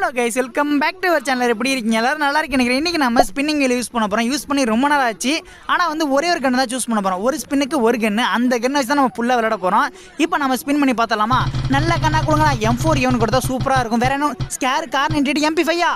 hello guys welcome back to our channel எப்படி இருக்கீங்க எல்லாரும் நல்லா இருக்கு நினைக்கிறேன் இன்றைக்கி நம்ம ஸ்பின்னிங் யூஸ் பண்ண போகிறோம் யூஸ் பண்ணி ரொம்ப நாள் ஆச்சு ஆனால் வந்து ஒரே ஒரு கண்ணு தான் சூஸ் பண்ண போகிறோம் ஒரு ஸ்பின்னுக்கு ஒரு கண்ணு அந்த கன்று வச்சு தான் நம்ம ஃபுல்லாக விளையாட போகிறோம் இப்போ நம்ம ஸ்பின் பண்ணி பார்த்தலாமா நல்ல கண்ணா கொடுங்க எம் ஃபோர் எவன் கொடுத்தா சூப்பராக இருக்கும் வேற என்ன ஸ்கேர் கார் நின்றுட்டு எம்பி ஃபையா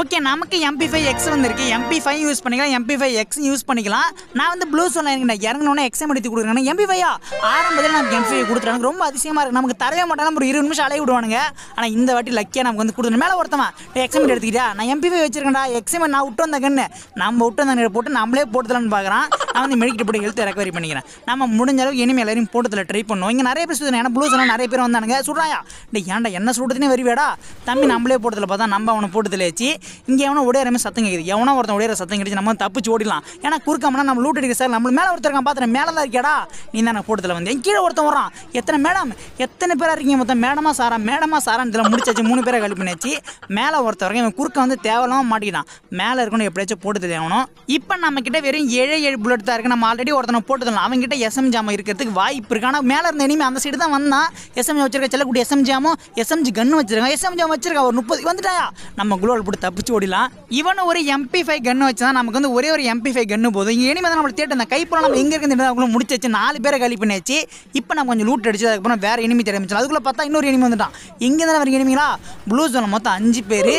ஓகே நமக்கு எம்பி ஃபைவ் எக்ஸ் வந்துருக்கு எம்பி ஃபைவ் யூஸ் பண்ணிக்கலாம் எம்பி ஃபைவ் எக்ஸ் யூஸ் பண்ணிக்கலாம் நான் வந்து ப்ளூ சொன்னேன் எனக்கு இறங்கணும்னா எக்ஸாம் எடுத்து கொடுக்குறேன் எம்பி ஃபைவா ஆரம்பத்தில் நமக்கு எம்பி ஃபைவ் கொடுத்துருவாங்க ரொம்ப அதிசயமாக இருக்கு நமக்கு தரவே மாட்டாங்க ஒரு இருபது நிமிஷம் அலைய விடுவானுங்க ஆனால் இந்த வாட்டி லக்கியாக நமக்கு வந்து கொடுத்துரு மேலே ஒருத்தவன் எக்ஸாம் எடுத்துக்கிட்டா நான் எம்பி ஃபைவ் வச்சிருக்கேன்டா எக்ஸாம் நான் விட்டு வந்தேன் கண்ணு நம்ம விட்டு வந்த போட்டு நம்மளே போட்டுலான்னு பார்க்குறான் நான் வந்து மெடிக்கிட்டு போய் ஹெல்த் ரெக்கவரி பண்ணிக்கிறேன் நம்ம முடிஞ்ச அளவுக்கு இனிமேல் எல்லாரையும் போட்டதில் ட்ரை பண்ணுவோம் இங்கே நிறைய பேர் சுற்றுனா ஏன்னா ப்ளூஸ் நிறைய பேர் வந்தானுங்க சுடுறாயா இந்த ஏன்டா என்ன சுடுறதுனே வருவேடா தம்பி நம்மளே போட்டதில் பார்த்தா நம்ம அவனை போட்டதில் வச்சு இங்கே எவனோ ஒடையாரமே சத்தம் கேட்குது எவனோ ஒருத்தன் ஒடையார சத்தம் கிடைச்சி நம்ம தப்பிச்சு ஓடிலாம் ஏன்னா குறுக்காமனா நம்ம லூட் அடிக்கிற சார் நம்ம மேலே ஒருத்தருக்கான் பார்த்தேன் மேலே தான் இருக்கேடா நீ தான் நான் போட்டதில் வந்தேன் கீழே ஒருத்தன் வரான் எத்தனை மேடம் எத்தனை பேராக இருக்கீங்க மொத்தம் மேடமா சாரா மேடமா சாரா இதில் முடிச்சாச்சு மூணு பேரை கழிப்பு வச்சு மேலே ஒருத்தர் இவன் குறுக்க வந்து தேவையில்லாமல் மாட்டிக்கிட்டான் மேலே இருக்கணும் எப்படியாச்சும் போட்டு தெரியணும் இப்போ நம்மக்கிட்ட வெறும் ஏழை ஏழு புல்லட் போட்டு தான் இருக்குது நம்ம ஆல்ரெடி ஒருத்தனை போட்டுதலாம் அவங்ககிட்ட எஸ்எம் ஜாமம் இருக்கிறதுக்கு வாய்ப்பு இருக்குது ஆனால் மேலே இருந்த இனிமே அந்த சைடு தான் வந்தான் எஸ்எம் வச்சிருக்க செல்லக்கூடிய எஸ்எம் ஜாமோ எஸ்எம்ஜி கன்னு வச்சிருக்கான் எஸ்எம் ஜாம் வச்சிருக்கா ஒரு முப்பது வந்துட்டாயா நம்ம குளோல் போட்டு தப்பிச்சு ஓடிலாம் இவன் ஒரு எம்பி ஃபைவ் கன்னு வச்சுதான் தான் நமக்கு வந்து ஒரே ஒரு எம்பி ஃபைவ் கன்னு போதும் இங்கே இனிமேல் நம்மளை தேட்டு அந்த கைப்படம் நம்ம எங்கே இருக்கிறது அவங்களும் முடிச்சு நாலு பேரை கழி பண்ணியாச்சு இப்போ நம்ம கொஞ்சம் லூட் அடிச்சு அதுக்கப்புறம் வேறு இனிமே தேட அதுக்குள்ளே பார்த்தா இன்னொரு இனிமே வந்துட்டான் இங்கே தான் வரைக்கும் இனிமீங்களா ப்ளூ ஜோனில் மொத்தம் அஞ்சு பேர்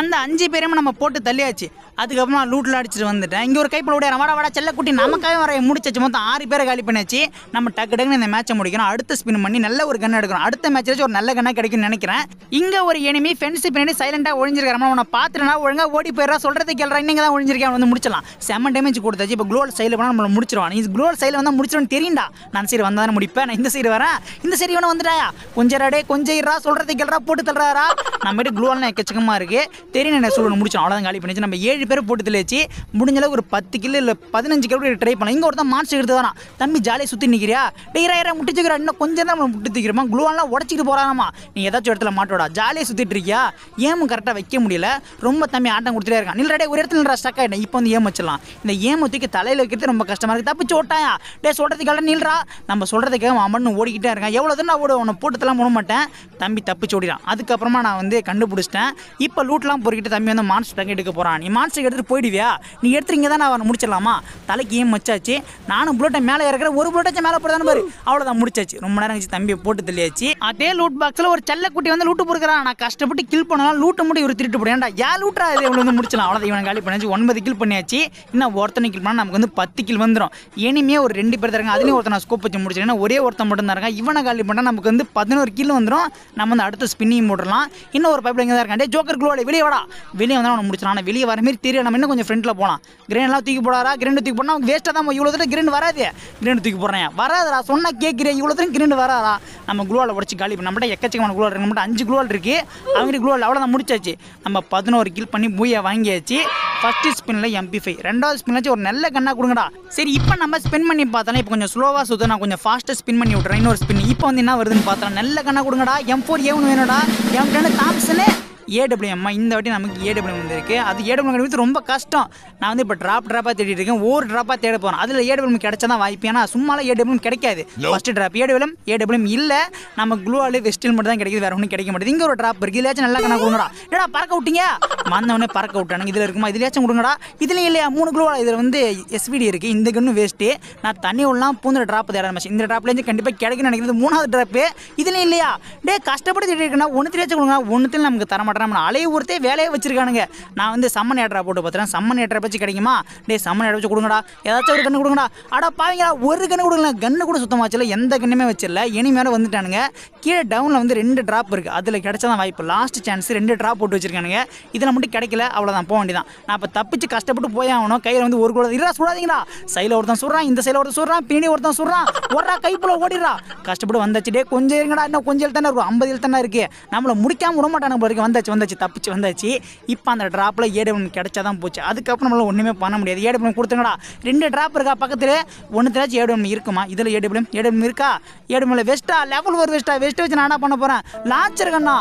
அந்த அஞ்சு பேரையும் நம்ம போட்டு தள்ளியாச்சு அதுக்கப்புறமா லூட்டில் அடிச்சுட்டு வந்துட்டேன் இங்கே ஒரு உடைய வட வட செல்ல குட்டி நமக்காக வர முடிச்சாச்சு மொத்தம் ஆறு பேரை காலி பண்ணியாச்சு நம்ம டக்கு டக்குனு இந்த மேட்சை முடிக்கணும் அடுத்த ஸ்பின் பண்ணி நல்ல ஒரு கண்ணை எடுக்கணும் அடுத்த மேட்ச் ஒரு நல்ல கண்ணாக கிடைக்கும்னு நினைக்கிறேன் இங்கே ஒரு எனிமி ஃப்ரெண்ட்ஸ் பின்னாடி சைலண்டாக ஒழிஞ்சிருக்கிறோம் உன்னை பார்த்துட்டுனா ஒழுங்காக ஓடி போயிடறா சொல்கிறது கேள்றா நீங்கள் தான் ஒழிஞ்சிருக்கேன் வந்து முடிச்சலாம் செம்ம டேமேஜ் கொடுத்தாச்சு இப்போ குளோல் சைடில் போனால் நம்மளை முடிச்சிருவான் இது குளோல் சைடில் வந்தால் முடிச்சிடும் தெரியும்டா நான் சரி தான் முடிப்பேன் நான் இந்த சைடு வரேன் இந்த சைடு வேணும் வந்துட்டாயா கொஞ்சம் ரடே கொஞ்சம் சொல்கிறது கேள்றா போட்டு தள்ளுறாரா நம்ம குளோல் குளோல்னு எக்கச்சக்கமாக இருக்குது தெரியும் என்ன சொல்லணும் முடிச்சோம் அவ்வளோதான் காலி பண்ணிச்சு நம்ம ஏழு பேர் போட்டு தெளிச்சு முடிஞ்சளவு ஒரு பத்து கிலோ இல்லை பதினஞ்சு கிலோ ட்ரை பண்ணலாம் இங்கே ஒருத்தான் மான்ஸ்டர் எடுத்து வரான் தம்பி ஜாலியாக சுற்றி நிற்கிறியா டீரா ஏறா முட்டி இன்னும் கொஞ்சம் தான் முட்டி தூக்கிறோமா குளுவான்லாம் உடச்சிட்டு போகிறாமா நீ ஏதாச்சும் இடத்துல மாட்டோடா ஜாலியாக சுற்றிட்டு இருக்கியா ஏமும் கரெக்டாக வைக்க முடியல ரொம்ப தம்பி ஆட்டம் கொடுத்துட்டே இருக்கான் நில்டா ஒரு இடத்துல நில்றா ஸ்டக் ஆகிட்டேன் இப்போ வந்து ஏம் வச்சிடலாம் இந்த ஏம தூக்கி தலையில் வைக்கிறது ரொம்ப கஷ்டமாக இருக்குது தப்பிச்சு ஓட்டாயா டே சொல்கிறதுக்காக நில்றா நம்ம சொல்கிறதுக்காக அவன் அம்மன் ஓடிக்கிட்டே இருக்கான் எவ்வளோ தான் நான் ஓடு உன்னை போட்டுலாம் போட மாட்டேன் தம்பி தப்பிச்சு ஓடிடான் அதுக்கப்புறமா நான் வந்து கண்டுபிடிச்சிட்டேன் இப்போ லூட்டில் பொறுக்கிட்டு தம்பி வந்து மான்ஸ்டர் டங்க எடுக்க போகிறான் நீ மான்ஸ்டர் எடுத்துகிட்டு போயிடுவியா நீ எடுத்துறீங்க தான் நான் முடிச்சிடலாமா தலைக்கியும் ஏன் மச்சாச்சு நானும் புல்லட்டை மேலே இறக்குற ஒரு புல்லட்டாச்சும் மேலே போடுதானு பாரு அவ்வளோதான் முடிச்சாச்சு ரொம்ப நேரம் கழிச்சு தம்பி போட்டு தெளியாச்சு அதே லூட் பாக்ஸில் ஒரு செல்லக்குட்டி வந்து லூட்டு பொறுக்கிறான் நான் கஷ்டப்பட்டு கில் பண்ணலாம் லூட்டை மட்டும் இவர் திருட்டு போடேன்டா ஏன் லூட்டா இது இவ்வளோ வந்து முடிச்சலாம் அவ்வளோதான் இவனை காலி பண்ணியாச்சு ஒன்பது கில் பண்ணியாச்சு இன்னும் ஒருத்தனை கில் பண்ணால் நமக்கு வந்து பத்து கில் வந்துடும் இனிமே ஒரு ரெண்டு பேர் தராங்க அதுலேயும் ஒருத்தனை ஸ்கோப் வச்சு முடிச்சிருக்கேன் ஒரே ஒருத்தன் மட்டும் தான் இருக்கான் இவனை காலி பண்ணால் நமக்கு வந்து பதினோரு கில் வந்துடும் நம்ம வந்து அடுத்த ஸ்பின்னிங் போடலாம் இன்னும் ஒரு பைப்பில் இங்கே தான் இருக்காண்டே ஜோக்கர் குளோட வெளியே வாடா வெளியே வந்தால் அவனை முடிச்சிடும் ஆனால் வெளியே வர மாதிரி தெரியும் நம்ம இன்னும் கொஞ்சம் ஃப்ரெண்டில் போகலாம் கிரேன் எல்லாம் தூக்கி போடாரா கிரேண்டு தூக்கி பண்ணால் அவங்க வேஸ்ட்டாக தான் இவ்வளோ தூரம் கிரீன் வராது கிரீன் தூக்கி போடுறேன் வராதுடா சொன்னால் கேட்குறேன் இவ்வளோ தூரம் கிரீன் வராதா நம்ம குளோவில் உடச்சி காலி இப்போ நம்மகிட்ட எக்கச்சக்கமான குளோல் இருக்குது நம்மகிட்ட அஞ்சு குளோல் இருக்குது அவங்க குளோல் அவ்வளோ தான் முடிச்சாச்சு நம்ம பதினோரு கில் பண்ணி பூயை வாங்கியாச்சு ஃபஸ்ட்டு ஸ்பின்னில் எம்பி ஃபைவ் ரெண்டாவது ஸ்பின்லாச்சும் ஒரு நல்ல கண்ணாக கொடுங்கடா சரி இப்போ நம்ம ஸ்பின் பண்ணி பார்த்தாலும் இப்போ கொஞ்சம் ஸ்லோவாக சுற்று நான் கொஞ்சம் ஃபாஸ்ட்டாக ஸ்பின் பண்ணி விட்றேன் இன்னொரு ஸ்பின் இப்போ வந்து என்ன வருதுன்னு பார்த்தா நல்ல கண்ணாக கொடுங்கடா எம் ஃபோர் ஏ ஒன்று வேணும்டா எம் டென்னு தாம்சனு ஏடபிள்யூஎம்மா இந்த வாட்டி நமக்கு ஏடபிள்யூ வந்திருக்கு அது ஏடபிள்யூ கண்டுபிடித்து ரொம்ப கஷ்டம் நான் வந்து இப்போ ட்ராப் ட்ராப்பாக தேடிட்டு இருக்கேன் ஒரு ட்ராப்பாக தேட போகிறேன் அதில் ஏடபிள்யூ கிடைச்சா தான் வாய்ப்பு ஏன்னா சும்மாலாம் ஏடபிள்யூ கிடைக்காது ஃபஸ்ட்டு ட்ராப் ஏடபிள்யூம் ஏடபிள்யூம் இல்லை நம்ம குளூவாலு வெஸ்டில் மட்டும் தான் கிடைக்குது வேறு ஒன்றும் கிடைக்க மாட்டேது இங்கே ஒரு ட்ராப் இருக்குது இதுலேயாச்சும் நல்லா கணக்கு கொடுங்கடா ஏடா பறக்க விட்டீங்க வந்தவொடனே பறக்க விட்டானுங்க இதில் இருக்குமா இதுலேயாச்சும் கொடுங்கடா இதுலேயும் இல்லையா மூணு குளூவால் இதில் வந்து எஸ்பிடி இருக்குது இந்த கண்ணு வேஸ்ட்டு நான் தண்ணி உள்ளலாம் பூந்த ட்ராப் தேட ஆரம்பிச்சு இந்த ட்ராப்லேருந்து கண்டிப்பாக கிடைக்கும்னு நினைக்கிறது மூணாவது ட்ராப்பு இதுலேயும் இல்லையா டே கஷ்டப்பட்டு தேடி இருக்குன்னா ஒன்று தெரியாச்சும் கொடுங்க ஒன்றுத்துல நமக்கு தரமாட்டேன் மாட்டேன் நம்ம அலைய ஒருத்தே வேலையை வச்சிருக்கானுங்க நான் வந்து சம்மன் ஏட்ரா போட்டு பார்த்துறேன் சம்மன் ஏற்ற பச்சு கிடைக்குமா டே சம்மன் ஏற்ற வச்சு கொடுங்கடா ஏதாச்சும் ஒரு கண்ணு கொடுங்கடா அடா பாவீங்களா ஒரு கண்ணு கொடுங்க கண்ணு கூட சுத்தமாக வச்சல எந்த கண்ணுமே வச்சிடல இனிமேல வந்துட்டானுங்க கீழே டவுனில் வந்து ரெண்டு ட்ராப் இருக்குது அதில் கிடைச்சதான் வாய்ப்பு லாஸ்ட் சான்ஸ் ரெண்டு ட்ராப் போட்டு வச்சிருக்கானுங்க இதில் மட்டும் கிடைக்கல அவ்வளோதான் போக வேண்டியதான் நான் இப்போ தப்பிச்சு கஷ்டப்பட்டு போய் ஆகணும் கையில் வந்து ஒரு கூட இல்லை சுடாதீங்களா சைடில் ஒருத்தன் சொல்கிறான் இந்த சைடில் ஒருத்தன் சொல்கிறான் பின்னாடி ஒருத்தன் சொல்கிறான் ஒருடா கைப்பில் ஓடிடுறா கஷ்டப்பட்டு வந்தாச்சு டே கொஞ்சம் இருங்கடா இன்னும் கொஞ்சம் தானே இருக்கும் ஐம்பது தானே இருக்குது நம்மளை முடிக்காமல் விட மாட்டானுங்க வந்த வந்தாச்சு வந்தாச்சு தப்பிச்சு வந்தாச்சு இப்போ அந்த ட்ராப்பில் ஏடபிள்யூ கிடச்சா தான் போச்சு அதுக்கப்புறம் நம்மளால் ஒன்றுமே பண்ண முடியாது ஏடபிள்யூ கொடுத்துங்கடா ரெண்டு ட்ராப் இருக்கா பக்கத்தில் ஒன்றுத்திலாச்சும் ஏடபிள்யூ இருக்குமா இதில் ஏடபிள்யூ ஏடபிள்யூ இருக்கா ஏடபிள்யூ வேஸ்ட்டா லெவல் ஒரு வேஸ்ட்டா வேஸ்ட்டு வச்சு நான் என்ன பண்ண போகிறேன் லான்ச்சர் கண்ணா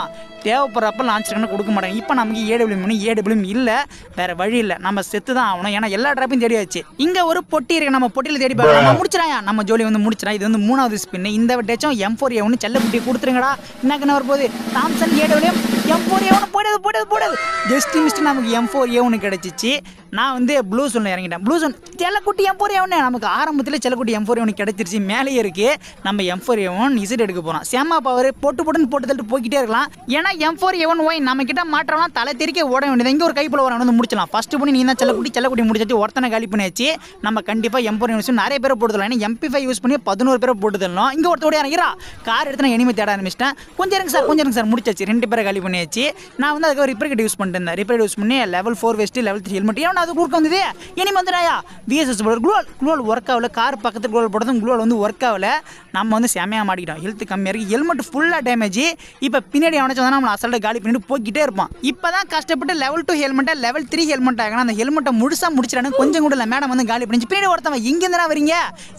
தேவைப்படுறப்ப லான்ச் கொடுக்க மாட்டாங்க இப்போ நமக்கு ஏடபிள்யூ மணி ஏடபிள்யூ இல்லை வேறு வழி இல்லை நம்ம செத்து தான் ஆகணும் ஏன்னா எல்லா ட்ராப்பையும் ஆச்சு இங்கே ஒரு பொட்டி இருக்கு நம்ம பொட்டியில் தேடி பார்க்கலாம் நம்ம முடிச்சிடாயா நம்ம ஜோலி வந்து முடிச்சிடா இது வந்து மூணாவது ஸ்பின்னு இந்த டேச்சும் எம் ஃபோர் ஏ ஒன்று செல்லப்பட்டி கொடுத்துருங்கடா என்னக்குன்னு வரும்போது Thompson AW M four A ஒன்று போடாது போடாது போடாது ஜஸ்ட் மிஸ்ட்டு நமக்கு எம் ஃபோர் ஏ ஒன்று கிடச்சிச்சு நான் வந்து ப்ளூ சோன் இறங்கிட்டேன் ப்ளூ சோன் செல்லக்குட்டி ஃபோர் எவனே நமக்கு ஆரம்பத்தில் செல்லக்குட்டி ஃபோர் ஒன்று கிடச்சிருச்சு மேலேயே இருக்குது நம்ம எம் ஃபோர் எவன் இசட் எடுக்க போகிறோம் சேமா பவர் போட்டு போட்டுன்னு போட்டு தள்ளிட்டு போய்கிட்டே இருக்கலாம் ஏன்னா ஃபோர் எவன் ஒய் நம்ம கிட்ட மாற்றலாம் தலை தெரிக்க ஓட வேண்டியது இங்கே ஒரு கைப்பில் வர வந்து முடிச்சலாம் ஃபஸ்ட்டு பண்ணி நீ தான் செல்லக்குட்டி செல்லக்குட்டி முடிச்சாச்சு ஒருத்தனை காலி பண்ணியாச்சு நம்ம கண்டிப்பாக ஃபோர் யூஸ் நிறைய பேரை போட்டுதலாம் ஏன்னா எம்பி ஃபைவ் யூஸ் பண்ணி பதினோரு பேரை தரணும் இங்கே ஒருத்தோட இறங்கிறா கார் எடுத்து நான் இனிமே தேட ஆரம்பிச்சிட்டேன் கொஞ்சம் இருங்க சார் கொஞ்சம் இருங்க சார் முடிச்சாச்சு ரெண்டு பேரை காலி பண்ணியாச்சு நான் வந்து அதுக்கு ரிப்பேர் கிட்ட யூஸ் பண்ணிட்டு இருந்தேன் ரிப்பேர் யூஸ் பண்ணி level four vest level three helmet ரெண்டாவது அது குறுக்க வந்தது இனி வந்துடாயா விஎஸ்எஸ் போடுற குளோல் குளோல் ஒர்க் ஆகல கார் பக்கத்தில் குளோல் போட்டதும் குளோல் வந்து ஒர்க் ஆகல நம்ம வந்து செமையாக மாட்டிக்கிட்டோம் ஹெல்த் கம்மியாக இருக்குது ஹெல்மெட் ஃபுல்லாக டேமேஜ் இப்போ பின்னாடி அவனாச்சும் வந்தால் நம்மளை அசல்ட்டு காலி பண்ணிட்டு போய்கிட்டே இருப்பான் இப்போ தான் கஷ்டப்பட்டு லெவல் டூ ஹெல்மெட்டாக லெவல் த்ரீ ஹெல்மெட் ஆகணும் அந்த ஹெல்மெட்டை முழுசாக முடிச்சிடணும் கொஞ்சம் கூட இல்லை மேடம் வந்து காலி பண்ணிச்சு பின்னாடி ஒருத்தவன் இங்கேருந்துனா வரீங்க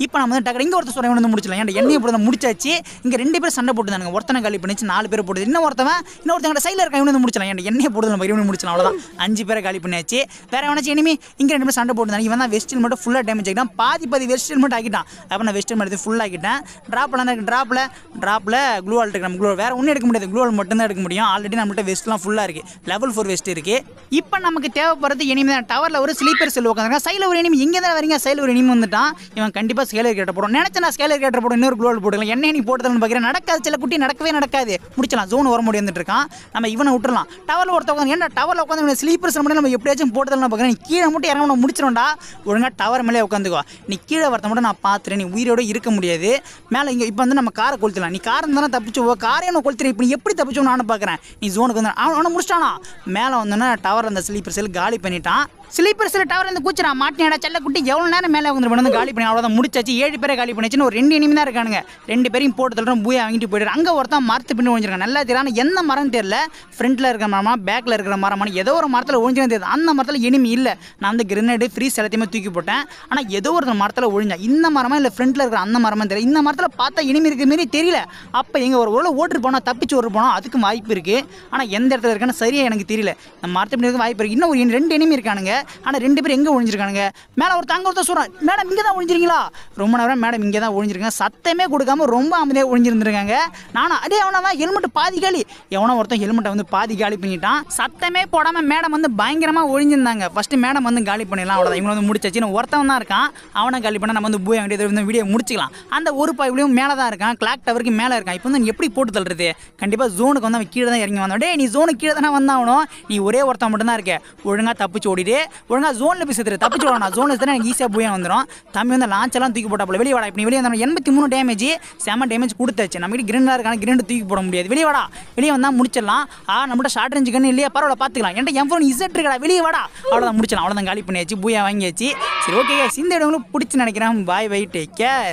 இப்போ நம்ம வந்து டக்கர் இங்கே ஒருத்தர் சொல்ல வந்து முடிச்சிடலாம் ஏன்னா எண்ணெய் போடுறது முடிச்சாச்சு இங்கே ரெண்டு பேரும் சண்டை போட்டுருந்தாங்க ஒருத்தனை காலி பண்ணிச்சு நாலு பேர் போட்டு இன்னும் ஒருத்தவன் இன்னொருத்தவங்க சைடில் இருக்கான் இவனு முடிச்சலாம் ஏன்னா எண்ணெய் போடுறது நம்ம இவனு முடிச்சலாம் அவ்வளோதான் அஞ்சு பேரை காலி பண்ணியாச்சு வேற வேணாச்சு எனிமே இங்கே ரெண்டு சண்டை போட்டு இவன் தான் வெஸ்டில் மட்டும் ஃபுல்லாக டேமேஜ் ஆகிட்டான் பாதி பாதி வெஸ்டில் மட்டும் ஆகிட்டான் அப்போ நான் வெஸ்டில் மட்டும் ஃபுல் ஆகிட்டேன் ட்ராப்பில் எனக்கு ட்ராப்பில் ட்ராப்பில் குளோவால் ஆல் இருக்கு நம்ம வேறு ஒன்றும் எடுக்க முடியாது க்ளூ மட்டும் மட்டும்தான் எடுக்க முடியும் ஆல்ரெடி நம்மள்ட்ட வெஸ்ட்லாம் ஃபுல்லாக இருக்குது லெவல் ஃபோர் வெஸ்ட் இருக்குது இப்போ நமக்கு தேவைப்படுறது இனிமே தான் டவரில் ஒரு ஸ்லீப்பர் செல் உட்காந்துருக்கா சைடில் ஒரு இனிமே இங்கே தான் வரீங்க சைடில் ஒரு இனிமே வந்துட்டான் இவன் கண்டிப்பாக ஸ்கேலர் கேட்ட போடும் நினச்ச நான் ஸ்கேலர் கேட்ட போடும் இன்னொரு க்ளூ போட்டுக்கலாம் என்ன நீ போட்டதுன்னு பார்க்குறேன் நடக்காது சில குட்டி நடக்கவே நடக்காது முடிச்சலாம் ஜோன் வர முடியும் இருக்கான் நம்ம இவனை விட்டுலாம் டவரில் ஒருத்தவங்க ஏன்னா டவரில் உட்காந்து ஸ்லீப்பர் செல் நம்ம எப்படியாச்சும் போட்டுதல்னு பார்க்குறேன் கீழே மட்டும் இறங்க முடிச்சிடும்டா ஒழுங்காக டவர் மேலே உட்காந்துக்கோ நீ கீழே வரத்த மட்டும் நான் பார்த்துறேன் நீ உயிரோடு இருக்க முடியாது மேலே இங்கே இப்போ வந்து நம்ம காரை கொளுத்தலாம் நீ காரை தானே தப்பிச்சுவோ காரே நான் கொளுத்துறேன் இப்போ நீ எப்படி தப்பிச்சோம் நானும் பார்க்குறேன் நீ ஜோனுக்கு வந்து அவனை முடிச்சிட்டானா மேலே வந்தோன்னா டவர் அந்த ஸ்லீப்பர் செல் காலி பண்ணிட்டான் சில டவர் வந்து கூச்சுரா மாட்டினடா செல்ல குட்டி எவ்வளோ நேரம் மேலே வந்து வந்து காலி பண்ணி அவ்வளோதான் முடிச்சாச்சு ஏழு பேரை காலி பண்ணிச்சுன்னு ஒரு ரெண்டு இனிமே தான் இருக்கானுங்க ரெண்டு பேரையும் போட்டு தள்ளுறோம் பூயா வாங்கிட்டு போயிட்டு அங்கே ஒருத்தான் மரத்து பின்னு ஒழிஞ்சிருக்காங்க நல்லா தெரியும் எந்த மரம் தெரியல ஃப்ரண்ட்டில் இருக்கிற மரமா பேக்கில் இருக்கிற மரமான ஏதோ ஒரு மரத்தில் ஒழிஞ்சிருந்தது தெரியுது அந்த மரத்தில் இனிமே இல்லை நான் வந்து கிரனேடு ஃப்ரீஸ் எல்லாத்தையுமே தூக்கி போட்டேன் ஆனால் ஏதோ ஒரு மரத்தில் ஒழிஞ்சா இந்த மரமாக இல்லை ஃப்ரண்ட்டில் இருக்கிற அந்த மரமாக தெரியல இந்த மரத்தில் பார்த்தா இனிமே இருக்கிற மாரி தெரியல அப்போ எங்கள் ஒரு ஊரில் ஓட்டு போனால் தப்பிச்சு ஒரு போனால் அதுக்கும் வாய்ப்பு இருக்குது ஆனால் எந்த இடத்துல இருக்குன்னு சரியாக எனக்கு தெரியல இந்த மரத்தை வாய்ப்பு இருக்குது இன்னும் ஒரு ரெண்டு இனிமே இருக்கானுங்க ஆனால் ரெண்டு பேரும் எங்கே ஒழிஞ்சிருக்கானுங்க மேலே ஒரு தங்க ஒருத்தர் சொல்கிறான் மேடம் இங்கே தான் ஒழிஞ்சிருங்களா ரொம்ப நேரம் மேடம் இங்கே தான் ஒழிஞ்சிருக்காங்க சத்தமே கொடுக்காம ரொம்ப அமைதியாக ஒழிஞ்சிருந்துருக்காங்க நானும் அதே அவனை தான் ஹெல்மெட் பாதி காலி எவனோ ஒருத்தன் ஹெல்மெட்டை வந்து பாதி காலி பண்ணிட்டான் சத்தமே போடாமல் மேடம் வந்து பயங்கரமாக ஒழிஞ்சிருந்தாங்க ஃபஸ்ட்டு மேடம் வந்து காலி பண்ணிடலாம் அவ்வளோதான் இவனை வந்து முடிச்சாச்சு ஒருத்தவன் தான் இருக்கான் அவனை காலி பண்ணால் நம்ம வந்து பூ வேண்டியது வந்து வீடியோ முடிச்சிக்கலாம் அந்த ஒரு பாய்விலையும் மேலே தான் இருக்கான் கிளாக் டவருக்கு மேலே இருக்கான் இப்போ வந்து எப்படி போட்டு தள்ளுறது கண்டிப்பாக ஜோனுக்கு வந்து அவன் கீழே தான் இறங்கி வந்தோம் நீ ஜோனுக்கு கீழே தானே வந்தாகணும் நீ ஒரே ஒருத்தன் மட்டும்தான் இருக்க ஒழுங்காக தப்பிச்சு ஓடிட்டு ஒழுங்காக ஜோனில் போய் சேர்த்து தப்பிச்சு விடணும் நான் ஜோனில் செத்துனா எனக்கு ஈஸியாக போய் வந்துடும் தம்பி வந்து லாஞ்செல்லாம் தூக்கி போல வெளியே வாடா இப்படி வெளியே வந்தோம் எண்பத்தி மூணு டேமேஜ் செம டேமேஜ் கொடுத்தாச்சு நம்ம கிட்ட கிரண்டாக இருக்கான கிரண்டு தூக்கி போட முடியாது வெளியே வாடா வெளியே வந்தால் முடிச்சிடலாம் ஆ நம்மகிட்ட ஷார்ட் ரேஞ்சு கண்ணு இல்லையா பரவாயில்ல பார்த்துக்கலாம் என்கிட்ட என் ஃபோன் இசட் இருக்கடா வெளியே வாடா அவ்வளோதான் முடிச்சலாம் அவ்வளோதான் காலி பண்ணியாச்சு பூயா வாங்கியாச்சு சரி ஓகே இந்த இடங்களும் பிடிச்சி நினைக்கிறேன் பாய் பை டேக் கேர்